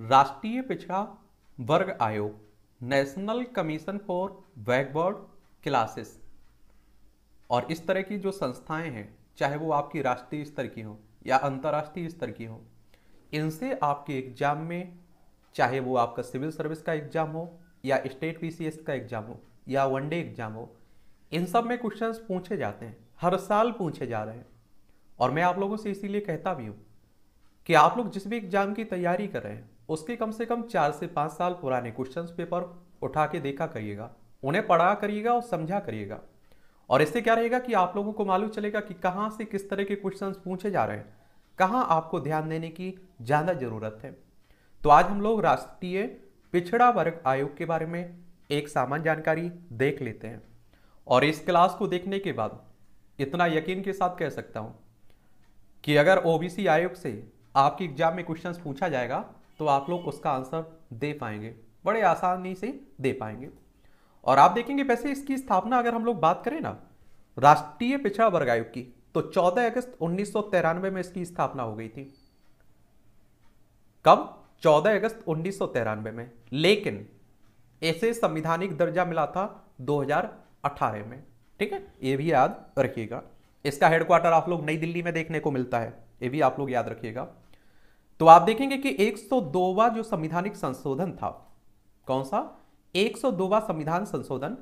राष्ट्रीय पिछड़ा वर्ग आयोग national commission for backward classes और इस तरह की जो संस्थाएं हैं चाहे वो आपकी राष्ट्रीय स्तर की हों या अंतर्राष्ट्रीय स्तर की हों इनसे आपके एग्जाम में चाहे वो आपका सिविल सर्विस का एग्जाम हो या स्टेट पीसीएस का एग्जाम हो या वनडे एग्जाम हो इन सब में क्वेश्चंस पूछे जाते हैं हर साल पूछे जा रहे हैं और मैं आप लोगों से इसीलिए कहता भी हूँ कि आप लोग जिस भी एग्ज़ाम की तैयारी कर रहे हैं उसके कम से कम चार से पाँच साल पुराने क्वेश्चन पेपर उठा के देखा करिएगा उन्हें पढ़ा करिएगा और समझा करिएगा और इससे क्या रहेगा कि आप लोगों को मालूम चलेगा कि कहाँ से किस तरह के क्वेश्चन पूछे जा रहे हैं कहाँ आपको ध्यान देने की ज़्यादा ज़रूरत है तो आज हम लोग राष्ट्रीय पिछड़ा वर्ग आयोग के बारे में एक सामान्य जानकारी देख लेते हैं और इस क्लास को देखने के बाद इतना यकीन के साथ कह सकता हूं कि अगर ओबीसी आयोग से आपके एग्जाम में क्वेश्चंस पूछा जाएगा तो आप लोग उसका आंसर दे पाएंगे बड़े आसानी से दे पाएंगे और आप देखेंगे वैसे इसकी स्थापना अगर हम लोग बात करें ना राष्ट्रीय पिछड़ा वर्ग आयोग की तो 14 अगस्त उन्नीस में इसकी स्थापना हो गई थी कब 14 अगस्त उन्नीस में लेकिन इसे संविधानिक दर्जा मिला था 2018 में ठीक है ये भी याद रखिएगा इसका हेडक्वार्टर आप लोग नई दिल्ली में देखने को मिलता है ये भी आप लोग याद रखिएगा तो आप देखेंगे कि 102वां जो संविधानिक संशोधन था कौन सा 102वां संविधान संशोधन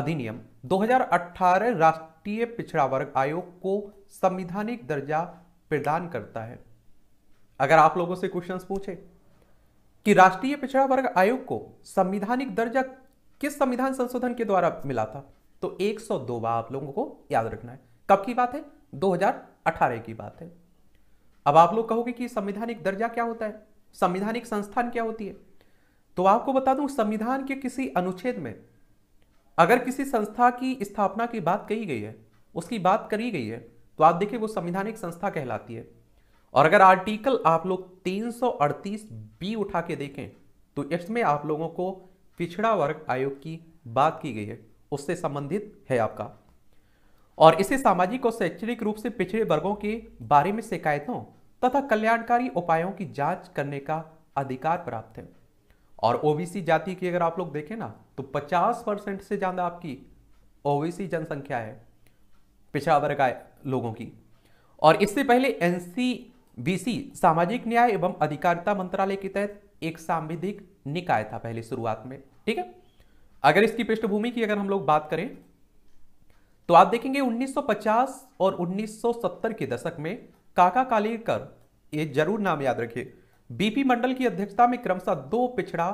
अधिनियम 2018 राष्ट्रीय पिछड़ा वर्ग आयोग को संविधानिक दर्जा प्रदान करता है अगर आप लोगों से क्वेश्चंस पूछे कि राष्ट्रीय पिछड़ा वर्ग आयोग को संविधानिक दर्जा किस संविधान संशोधन के द्वारा मिला था तो 102वां आप लोगों को याद रखना है कब की बात है दो की बात है अब आप लोग कहोगे कि संविधानिक दर्जा क्या होता है संविधानिक संस्थान क्या होती है तो आपको बता दूं संविधान के किसी अनुच्छेद में अगर किसी संस्था की स्थापना की बात कही गई है उसकी बात करी गई है तो आप देखिए वो संविधानिक संस्था कहलाती है और अगर आर्टिकल आप लोग 338 बी उठा के देखें तो इसमें आप लोगों को पिछड़ा वर्ग आयोग की बात की गई है उससे संबंधित है आपका और इसे सामाजिक और शैक्षणिक रूप से पिछड़े वर्गों के बारे में शिकायतों तथा कल्याणकारी उपायों की जांच करने का अधिकार प्राप्त है और ओबीसी जाति की अगर आप लोग देखें ना तो 50 परसेंट से ज़्यादा आपकी ओबीसी जनसंख्या है पिछड़ा वर्ग आए लोगों की और इससे पहले एन सामाजिक न्याय एवं अधिकारिता मंत्रालय के तहत एक सांविधिक निकाय था पहले शुरुआत में ठीक है अगर इसकी पृष्ठभूमि की अगर हम लोग बात करें तो आप देखेंगे 1950 और 1970 के दशक में काका कालेकर ये जरूर नाम याद रखिए बीपी मंडल की अध्यक्षता में क्रमशः दो पिछड़ा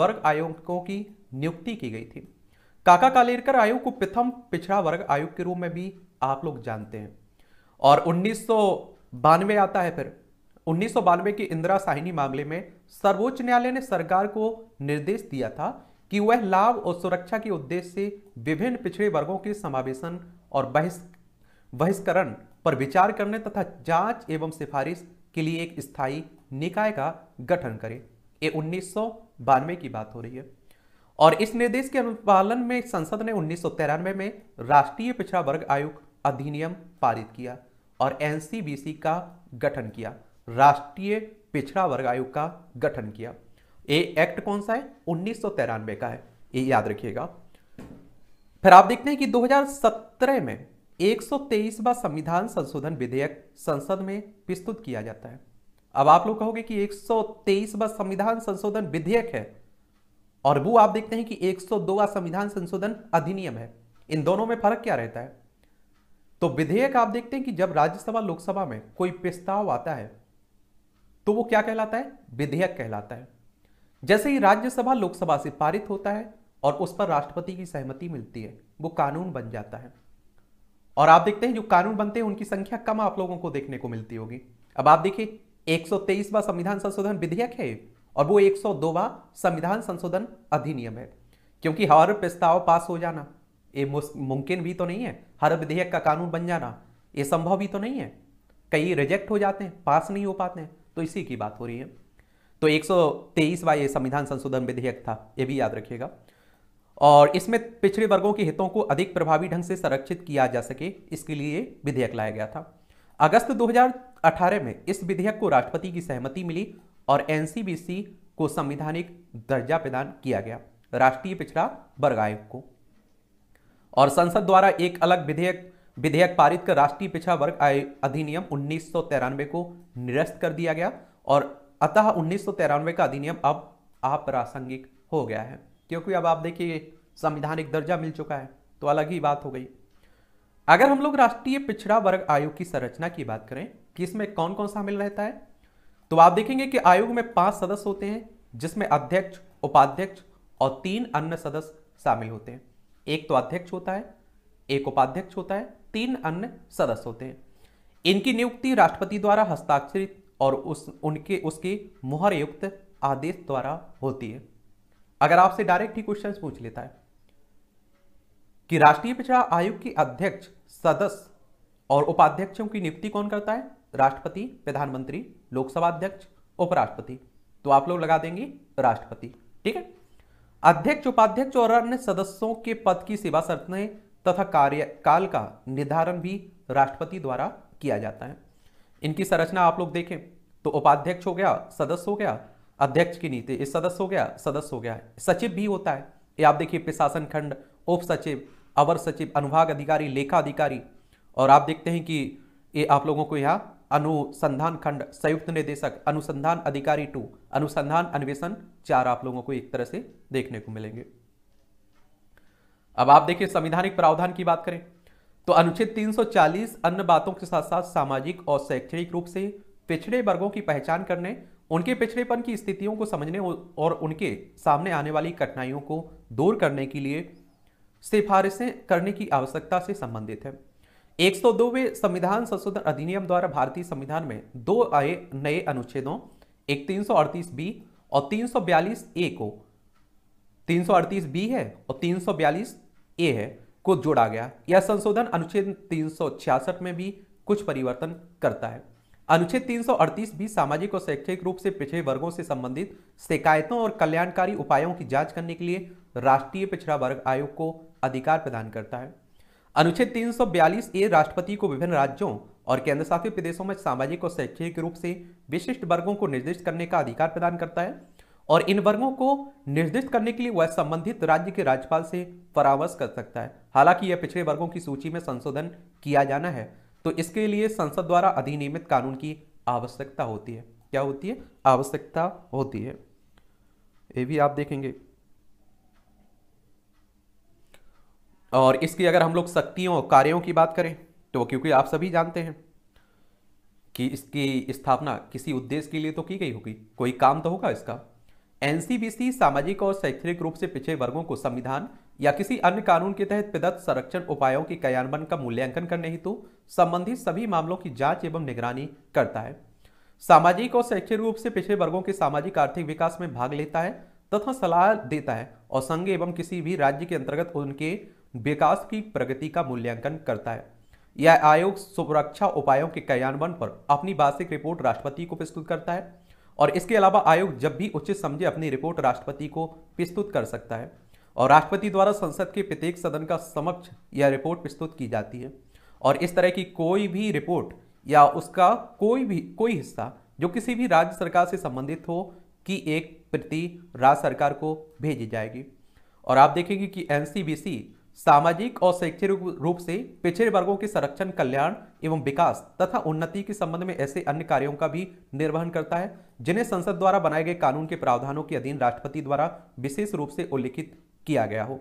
वर्ग आयोगों की नियुक्ति की गई थी काका कालेरकर आयोग को प्रथम पिछड़ा वर्ग आयोग के रूप में भी आप लोग जानते हैं और उन्नीस आता है फिर उन्नीस के इंदिरा साहिनी मामले में सर्वोच्च न्यायालय ने सरकार को निर्देश दिया था कि वह लाभ और सुरक्षा के उद्देश्य से विभिन्न पिछड़े वर्गों के समावेशन और बहिष्करण पर विचार करने तथा जांच एवं सिफारिश के लिए एक स्थायी निकाय का गठन करे ये उन्नीस की बात हो रही है और इस निर्देश के अनुपालन में संसद ने उन्नीस में राष्ट्रीय पिछड़ा वर्ग आयोग अधिनियम पारित किया और एनसीबीसी का गठन किया राष्ट्रीय पिछड़ा वर्ग आयोग का गठन किया ये एक्ट कौन सा है उन्नीस का है ये याद रखिएगा फिर आप देखते हैं कि 2017 में एक सौ संविधान संशोधन विधेयक संसद में प्रस्तुत किया जाता है अब आप लोग कहोगे कि एक सौ संविधान संशोधन विधेयक है और वो आप देखते हैं कि एक सौ संविधान संशोधन अधिनियम है इन दोनों में फर्क क्या रहता है तो विधेयक आप देखते हैं कि जब राज्यसभा लोकसभा में कोई प्रस्ताव आता है तो वो क्या कहलाता है विधेयक कहलाता है जैसे ही राज्यसभा लोकसभा से पारित होता है और उस पर राष्ट्रपति की सहमति मिलती है वो कानून बन जाता है और आप देखते हैं जो कानून बनते हैं उनकी संख्या कम आप लोगों को देखने को मिलती होगी अब आप देखिए एक सौ संविधान संशोधन विधेयक है और वो एक संविधान संशोधन अधिनियम है क्योंकि हर प्रस्ताव पास हो जाना ये मुमकिन भी तो नहीं है हर विधेयक का कानून बन जाना ये संभव भी तो नहीं है कई रिजेक्ट हो जाते हैं पास नहीं हो पाते हैं तो इसी की बात हो रही है तो तेईसवा ये संविधान संशोधन विधेयक था ये भी याद रखिएगा और इसमें पिछड़े वर्गों के हितों को अधिक प्रभावी ढंग से संरक्षित किया जा सके इसके लिए विधेयक लाया गया था अगस्त 2018 में इस विधेयक को राष्ट्रपति की सहमति मिली और एनसीबीसी को संविधानिक दर्जा प्रदान किया गया राष्ट्रीय पिछड़ा वर्ग आयोग को और संसद द्वारा एक अलग विधेयक विधेयक पारित कर राष्ट्रीय पिछड़ा वर्ग अधिनियम उन्नीस को निरस्त कर दिया गया और अतः उन्नीस का अधिनियम अब अप्रासंगिक हो गया है क्योंकि अब आप देखिए संविधानिक दर्जा मिल चुका है तो अलग ही बात हो गई अगर हम लोग राष्ट्रीय पिछड़ा वर्ग आयोग की संरचना की बात करें कि इसमें कौन कौन शामिल रहता है तो आप देखेंगे कि आयोग में पांच सदस्य होते हैं जिसमें अध्यक्ष उपाध्यक्ष और तीन अन्य सदस्य शामिल होते हैं एक तो अध्यक्ष होता है एक उपाध्यक्ष होता है तीन अन्य सदस्य होते हैं इनकी नियुक्ति राष्ट्रपति द्वारा हस्ताक्षरित और उस उनके उसकी मुहर युक्त आदेश द्वारा होती है अगर आपसे डायरेक्ट ही क्वेश्चन पूछ लेता है कि राष्ट्रीय पिछड़ा आयोग की अध्यक्ष सदस्य और उपाध्यक्षों की नियुक्ति कौन करता है राष्ट्रपति प्रधानमंत्री लोकसभा अध्यक्ष उपराष्ट्रपति तो आप लोग लगा देंगे राष्ट्रपति ठीक है अध्यक्ष उपाध्यक्ष और अन्य सदस्यों के पद की सेवा शर्तें तथा कार्यकाल का निर्धारण भी राष्ट्रपति द्वारा किया जाता है इनकी संरचना आप लोग देखें तो उपाध्यक्ष हो गया सदस्य हो गया अध्यक्ष की नीति इस सदस्य हो गया सदस्य हो गया सचिव भी होता है ये आप देखिए प्रशासन खंड उप सचिव अवर सचिव अनुभाग अधिकारी लेखा अधिकारी और आप देखते हैं कि ये आप लोगों को यहाँ अनुसंधान खंड संयुक्त निदेशक अनुसंधान अधिकारी टू अनुसंधान अन्वेषण चार आप लोगों को एक तरह से देखने को मिलेंगे अब आप देखिए संविधानिक प्रावधान की बात करें तो अनुच्छेद 340 अन्य बातों के साथ साथ सामाजिक और शैक्षणिक रूप से पिछड़े वर्गों की पहचान करने उनके पिछड़ेपन की स्थितियों को समझने और उनके सामने आने वाली कठिनाइयों को दूर करने के लिए सिफारिशें करने की आवश्यकता से संबंधित है एक सौ संविधान संशोधन अधिनियम द्वारा भारतीय संविधान में दो आए नए अनुच्छेदों एक तीन सौ अड़तीस बी और तीन सौ बयालीस ए को तीन सौ अड़तीस बी है और तीन सौ बयालीस ए है को जोड़ा गया यह संशोधन अनुच्छेद तीन सौ छियासठ में भी कुछ परिवर्तन करता है अनुच्छेद 338 भी सामाजिक और शैक्षिक रूप से पिछड़े वर्गों से संबंधित शिकायतों और कल्याणकारी उपायों की जांच करने के लिए राष्ट्रीय पिछड़ा वर्ग आयोग को अधिकार प्रदान करता है अनुच्छेद 342 ए राष्ट्रपति को विभिन्न राज्यों और केंद्र शासित प्रदेशों में सामाजिक और शैक्षिक रूप से विशिष्ट वर्गों को निर्दिष्ट करने का अधिकार प्रदान करता है और इन वर्गों को निर्दिष्ट करने के लिए वह संबंधित राज्य के राज्यपाल से परामर्श कर सकता है हालांकि यह पिछड़े वर्गों की सूची में संशोधन किया जाना है तो इसके लिए संसद द्वारा अधिनियमित कानून की आवश्यकता होती है क्या होती है आवश्यकता होती है ये भी आप देखेंगे और इसकी अगर हम लोग शक्तियों और कार्यों की बात करें तो क्योंकि आप सभी जानते हैं कि इसकी स्थापना किसी उद्देश्य के लिए तो की गई होगी कोई काम तो होगा इसका एनसीबीसी सामाजिक और शैक्षणिक रूप से पिछड़े वर्गों को संविधान या किसी अन्य कानून के तहत प्रदत्त संरक्षण उपायों के कार्यान्वयन का मूल्यांकन करने हेतु संबंधित सभी मामलों की जांच एवं निगरानी करता है सामाजिक और शैक्षिक रूप से पिछड़े वर्गों के सामाजिक आर्थिक विकास में भाग लेता है तथा सलाह देता है और संघ एवं किसी भी राज्य के अंतर्गत उनके विकास की प्रगति का मूल्यांकन करता है यह आयोग सुरक्षा उपायों के क्रियान्वयन पर अपनी वार्षिक रिपोर्ट राष्ट्रपति को प्रस्तुत करता है और इसके अलावा आयोग जब भी उचित समझे अपनी रिपोर्ट राष्ट्रपति को प्रस्तुत कर सकता है और राष्ट्रपति द्वारा संसद के प्रत्येक सदन का समक्ष यह रिपोर्ट प्रस्तुत की जाती है और इस तरह की कोई भी रिपोर्ट या उसका कोई भी कोई हिस्सा जो किसी भी राज्य सरकार से संबंधित हो की एक प्रति राज्य सरकार को भेजी जाएगी और आप देखेंगे कि एन सामाजिक और शैक्षणिक रूप से पिछड़े वर्गों के संरक्षण कल्याण एवं विकास तथा उन्नति के संबंध में ऐसे अन्य कार्यों का भी निर्वहन करता है जिन्हें संसद द्वारा बनाए गए कानून के प्रावधानों के अधीन राष्ट्रपति द्वारा विशेष रूप से उल्लिखित किया गया हो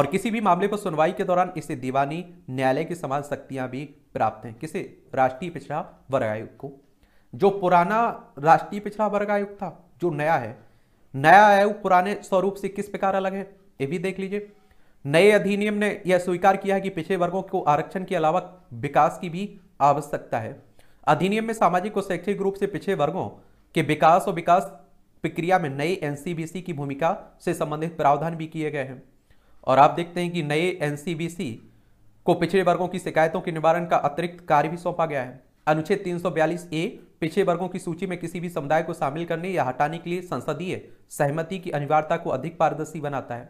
और किसी भी मामले को सुनवाई के दौरान इसे दीवानी न्यायालय की समान शक्तियां भी प्राप्त हैं किसे राष्ट्रीय पिछड़ा वर्ग आयुक्त को जो पुराना राष्ट्रीय पिछड़ा वर्ग आयुक्त था जो नया है नया आयोग पुराने स्वरूप से किस प्रकार अलग है ये भी देख लीजिए नए अधिनियम ने यह स्वीकार किया है कि पिछले वर्गों को आरक्षण के अलावा विकास की भी आवश्यकता है अधिनियम में सामाजिक और शैक्षिक रूप से पिछले वर्गों के विकास और विकास प्रक्रिया में नए एनसीबीसी की भूमिका से संबंधित प्रावधान भी किए गए हैं और आप देखते हैं कि नए एनसीबीसी को पिछड़े वर्गों की शिकायतों के निवारण का अतिरिक्त कार्य भी सौंपा गया है अनुच्छेद तीन ए पिछड़े वर्गों की सूची में किसी भी समुदाय को शामिल करने या हटाने के लिए संसदीय सहमति की अनिवार्यता को अधिक पारदर्शी बनाता है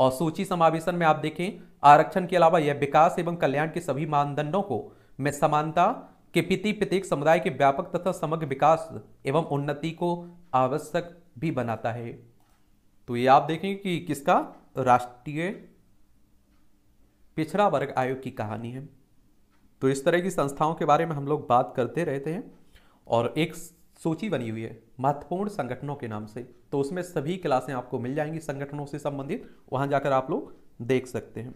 और सूची समावेशन में आप देखें आरक्षण के अलावा यह विकास एवं कल्याण के सभी मानदंडों को में समानता कि पिति प्रत्येक समुदाय के व्यापक तथा समग्र विकास एवं उन्नति को आवश्यक भी बनाता है तो ये आप देखेंगे कि किसका राष्ट्रीय पिछड़ा वर्ग आयोग की कहानी है तो इस तरह की संस्थाओं के बारे में हम लोग बात करते रहते हैं और एक सूची बनी हुई है महत्वपूर्ण संगठनों के नाम से तो उसमें सभी क्लासें आपको मिल जाएंगी संगठनों से संबंधित वहां जाकर आप लोग देख सकते हैं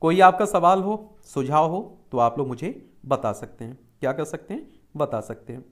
कोई आपका सवाल हो सुझाव हो तो आप लोग मुझे बता सकते हैं क्या कर सकते हैं बता सकते हैं